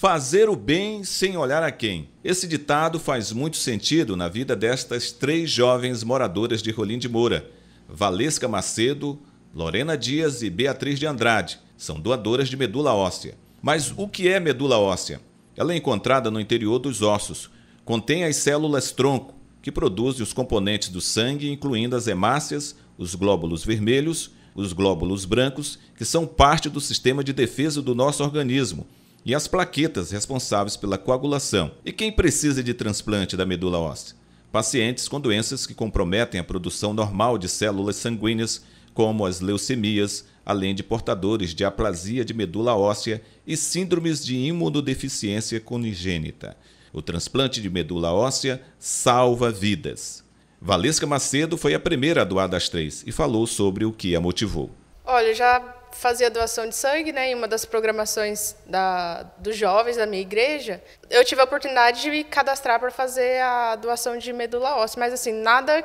Fazer o bem sem olhar a quem. Esse ditado faz muito sentido na vida destas três jovens moradoras de Rolim de Moura, Valesca Macedo, Lorena Dias e Beatriz de Andrade. São doadoras de medula óssea. Mas o que é medula óssea? Ela é encontrada no interior dos ossos. Contém as células tronco, que produzem os componentes do sangue, incluindo as hemácias, os glóbulos vermelhos, os glóbulos brancos, que são parte do sistema de defesa do nosso organismo e as plaquetas responsáveis pela coagulação. E quem precisa de transplante da medula óssea? Pacientes com doenças que comprometem a produção normal de células sanguíneas, como as leucemias, além de portadores de aplasia de medula óssea e síndromes de imunodeficiência congênita. O transplante de medula óssea salva vidas. Valesca Macedo foi a primeira a doar das três e falou sobre o que a motivou. Olha, já fazia doação de sangue, né, em uma das programações da, dos jovens da minha igreja, eu tive a oportunidade de me cadastrar para fazer a doação de medula óssea, mas assim, nada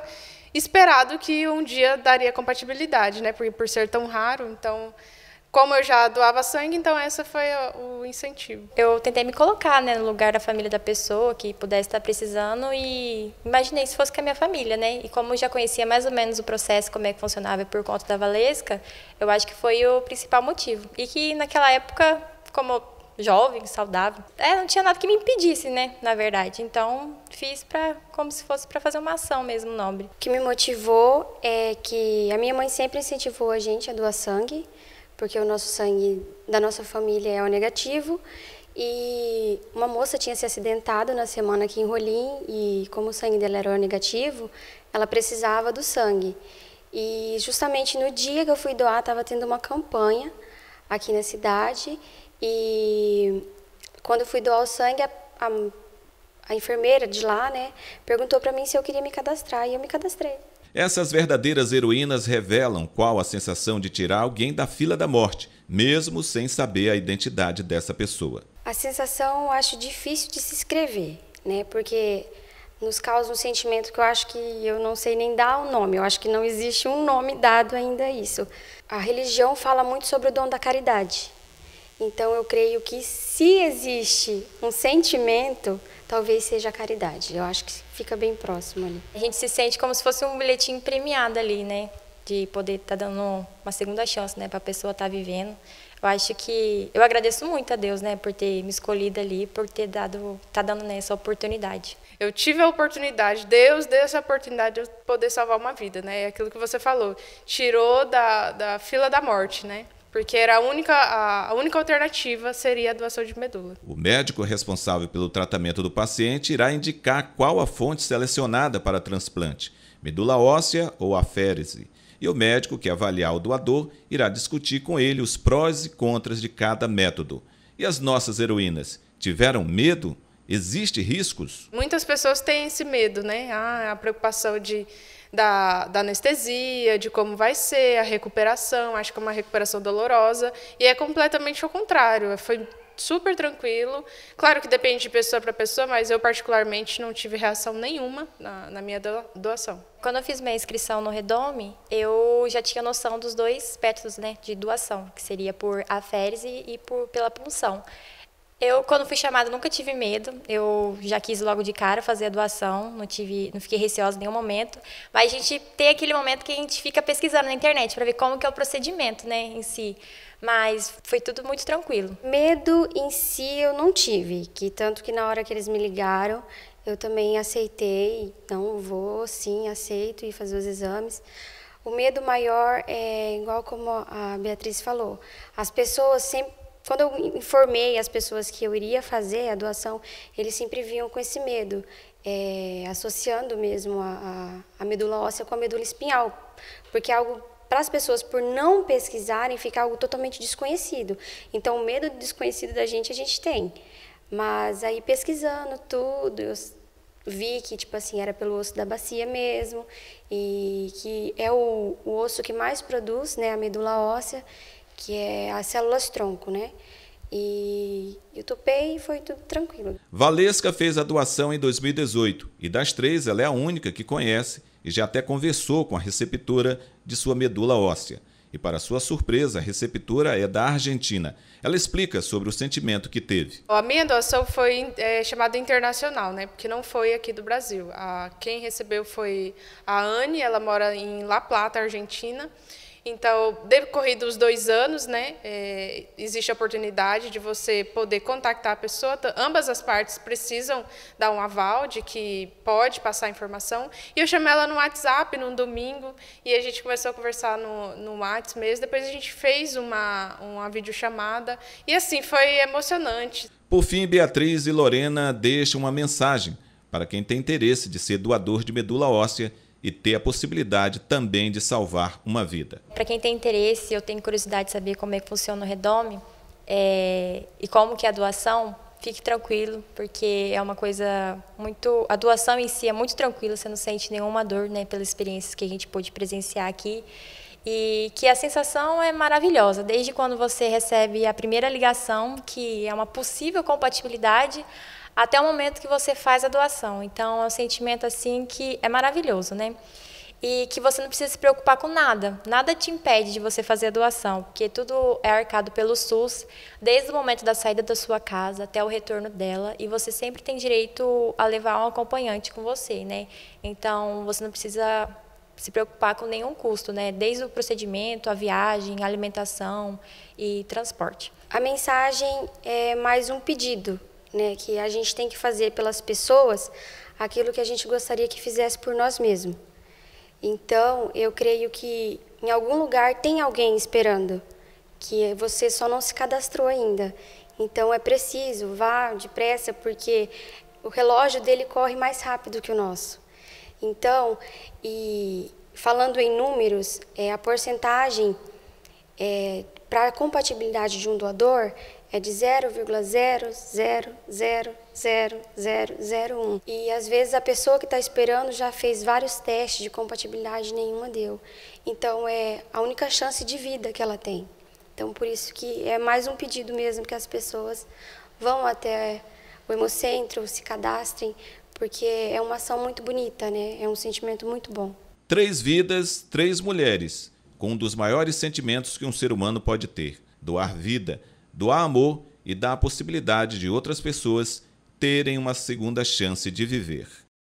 esperado que um dia daria compatibilidade, né, por, por ser tão raro, então como eu já doava sangue, então essa foi o incentivo. Eu tentei me colocar né, no lugar da família da pessoa que pudesse estar precisando e imaginei se fosse com a minha família, né? E como eu já conhecia mais ou menos o processo, como é que funcionava por conta da Valesca, eu acho que foi o principal motivo. E que naquela época, como jovem, saudável, é, não tinha nada que me impedisse, né, na verdade. Então, fiz para como se fosse para fazer uma ação mesmo nobre. O que me motivou é que a minha mãe sempre incentivou a gente a doar sangue porque o nosso sangue da nossa família é o negativo. E uma moça tinha se acidentado na semana aqui em Rolim e como o sangue dela era o negativo, ela precisava do sangue. E justamente no dia que eu fui doar, estava tendo uma campanha aqui na cidade e quando eu fui doar o sangue, a, a, a enfermeira de lá, né, perguntou para mim se eu queria me cadastrar e eu me cadastrei. Essas verdadeiras heroínas revelam qual a sensação de tirar alguém da fila da morte, mesmo sem saber a identidade dessa pessoa. A sensação eu acho difícil de se escrever, né? Porque nos causa um sentimento que eu acho que eu não sei nem dar o um nome. Eu acho que não existe um nome dado ainda a isso. A religião fala muito sobre o dom da caridade. Então eu creio que se existe um sentimento, talvez seja a caridade. Eu acho que fica bem próximo ali. A gente se sente como se fosse um bilhetinho premiado ali, né? De poder estar tá dando uma segunda chance, né? Para a pessoa estar tá vivendo. Eu acho que eu agradeço muito a Deus, né, por ter me escolhido ali, por ter dado, tá dando né, essa oportunidade. Eu tive a oportunidade, Deus deu essa oportunidade de eu poder salvar uma vida, né? É aquilo que você falou, tirou da, da fila da morte, né? porque era a única, a, única alternativa seria a doação de medula. O médico responsável pelo tratamento do paciente irá indicar qual a fonte selecionada para transplante, medula óssea ou aférese. E o médico que avaliar o doador irá discutir com ele os prós e contras de cada método. E as nossas heroínas tiveram medo? Existem riscos? Muitas pessoas têm esse medo, né? Ah, a preocupação de da, da anestesia, de como vai ser a recuperação, acho que é uma recuperação dolorosa, e é completamente ao contrário, é, foi super tranquilo. Claro que depende de pessoa para pessoa, mas eu particularmente não tive reação nenhuma na, na minha doação. Quando eu fiz minha inscrição no Redome, eu já tinha noção dos dois métodos né, de doação, que seria por aférese e por, pela punção. Eu, quando fui chamada, nunca tive medo. Eu já quis logo de cara fazer a doação, não tive, não fiquei receosa em nenhum momento. Mas a gente tem aquele momento que a gente fica pesquisando na internet para ver como que é o procedimento, né, em si. Mas foi tudo muito tranquilo. Medo em si eu não tive, que tanto que na hora que eles me ligaram, eu também aceitei, Então vou, sim, aceito e fazer os exames. O medo maior é igual como a Beatriz falou. As pessoas sempre quando eu informei as pessoas que eu iria fazer a doação, eles sempre vinham com esse medo, é, associando mesmo a, a, a, medula óssea com a medula espinhal, porque é algo para as pessoas, por não pesquisarem, fica algo totalmente desconhecido. Então, o medo desconhecido da gente, a gente tem. Mas aí, pesquisando tudo, eu vi que, tipo assim, era pelo osso da bacia mesmo, e que é o, o osso que mais produz, né, a medula óssea, que é as células tronco, né? E eu topei e foi tudo tranquilo. Valesca fez a doação em 2018 e das três ela é a única que conhece e já até conversou com a receptora de sua medula óssea. E para sua surpresa, a receptora é da Argentina. Ela explica sobre o sentimento que teve. A minha doação foi é, chamada internacional, né? Porque não foi aqui do Brasil. A, quem recebeu foi a Anne, ela mora em La Plata, Argentina. Então, decorrido os dois anos, né, é, existe a oportunidade de você poder contactar a pessoa. Ambas as partes precisam dar um aval de que pode passar a informação. E eu chamei ela no WhatsApp num domingo e a gente começou a conversar no, no WhatsApp mesmo. Depois a gente fez uma, uma videochamada e assim foi emocionante. Por fim, Beatriz e Lorena deixam uma mensagem para quem tem interesse de ser doador de medula óssea e ter a possibilidade também de salvar uma vida. Para quem tem interesse, eu tenho curiosidade de saber como é que funciona o Redome é, e como que é a doação, fique tranquilo, porque é uma coisa muito... A doação em si é muito tranquila, você não sente nenhuma dor, né, pelas experiências que a gente pôde presenciar aqui. E que a sensação é maravilhosa, desde quando você recebe a primeira ligação, que é uma possível compatibilidade até o momento que você faz a doação. Então, é um sentimento assim que é maravilhoso, né? E que você não precisa se preocupar com nada. Nada te impede de você fazer a doação, porque tudo é arcado pelo SUS, desde o momento da saída da sua casa até o retorno dela, e você sempre tem direito a levar um acompanhante com você, né? Então, você não precisa se preocupar com nenhum custo, né? Desde o procedimento, a viagem, alimentação e transporte. A mensagem é mais um pedido né? Que a gente tem que fazer pelas pessoas aquilo que a gente gostaria que fizesse por nós mesmos. Então, eu creio que em algum lugar tem alguém esperando, que você só não se cadastrou ainda. Então, é preciso, vá depressa, porque o relógio dele corre mais rápido que o nosso. Então, e falando em números, é, a porcentagem é, para a compatibilidade de um doador é de 0,0000001. E às vezes a pessoa que está esperando já fez vários testes de compatibilidade e nenhuma deu. Então é a única chance de vida que ela tem. Então por isso que é mais um pedido mesmo que as pessoas vão até o hemocentro, se cadastrem, porque é uma ação muito bonita, né? É um sentimento muito bom. Três vidas, três mulheres, com um dos maiores sentimentos que um ser humano pode ter: doar vida do amor e da possibilidade de outras pessoas terem uma segunda chance de viver.